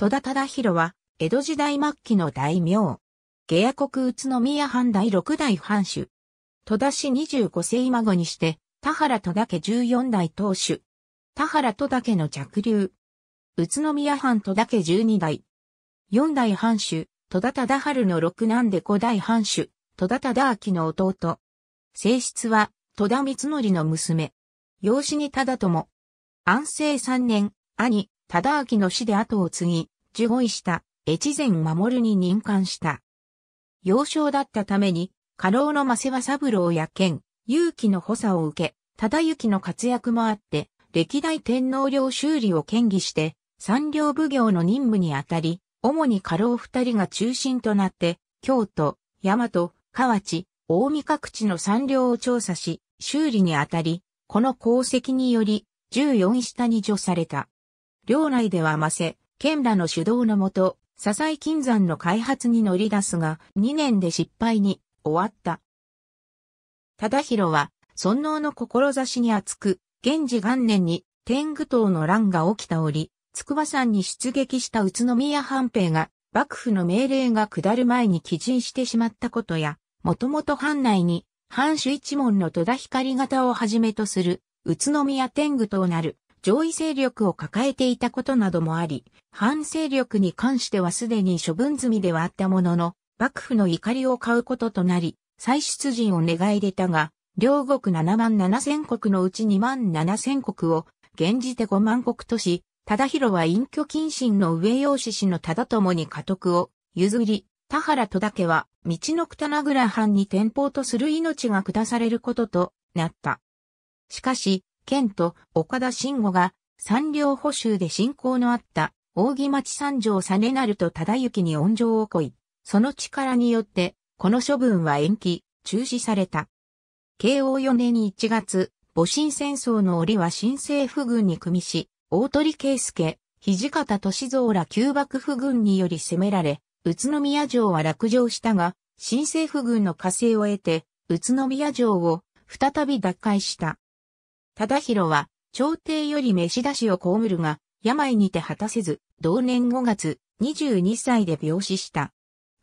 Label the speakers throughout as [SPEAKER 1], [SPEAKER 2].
[SPEAKER 1] 戸田忠宏は、江戸時代末期の大名。下野国宇都宮藩第六代藩主。戸田氏十五世孫にして、田原戸田家四代当主。田原戸田家の着流。宇都宮藩戸田家二代。四代藩主、戸田忠春の六男で五代藩主、戸田忠明の弟。正室は、戸田光則の娘。養子に忠友。安政三年、兄、忠明の死で後を継ぎ、受護医した越前守に任官した。幼少だったために、家老の増世三郎や剣、勇気の補佐を受け、忠行の活躍もあって、歴代天皇領修理を兼議して、三領奉行の任務にあたり、主に家老二人が中心となって、京都、大和、河内、大見各地の三領を調査し、修理にあたり、この功績により、十四下に除された。領内ではマセ、県らの主導のもと、笹井金山の開発に乗り出すが、2年で失敗に終わった。忠宏は、尊王の志に厚く、源氏元年に天狗党の乱が起きた折、筑波山に出撃した宇都宮藩兵が、幕府の命令が下る前に寄陣してしまったことや、もともと藩内に、藩主一門の戸田光型をはじめとする、宇都宮天狗党なる、上位勢力を抱えていたことなどもあり、反勢力に関してはすでに処分済みではあったものの、幕府の怒りを買うこととなり、再出陣を願い出たが、両国7万7千国のうち2万7千国を、現時で5万国とし、忠広は隠居謹慎の上養志氏の忠友に家督を譲り、田原戸けは、道のくたなぐら藩に転法とする命が下されることとなった。しかし、健と岡田慎吾が、三両補修で進行のあった、扇町三条実成と忠行に恩情をこい、その力によって、この処分は延期、中止された。慶応4年1月、戊辰戦争の折は新政府軍に組みし、大鳥圭介、土方歳三ら旧幕府軍により攻められ、宇都宮城は落城したが、新政府軍の加勢を得て、宇都宮城を再び奪回した。忠広は、朝廷より召し出しを被るが、病にて果たせず、同年5月、22歳で病死した。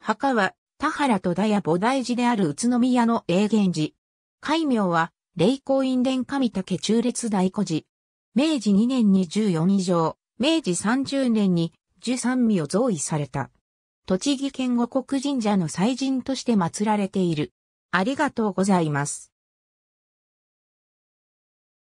[SPEAKER 1] 墓は、田原戸田や菩提寺である宇都宮の永元寺。戒名は、霊光院伝神竹中列大古寺。明治2年に14以上、明治30年に13味を増与された。栃木県五国神社の祭神として祀られている。ありがとうございます。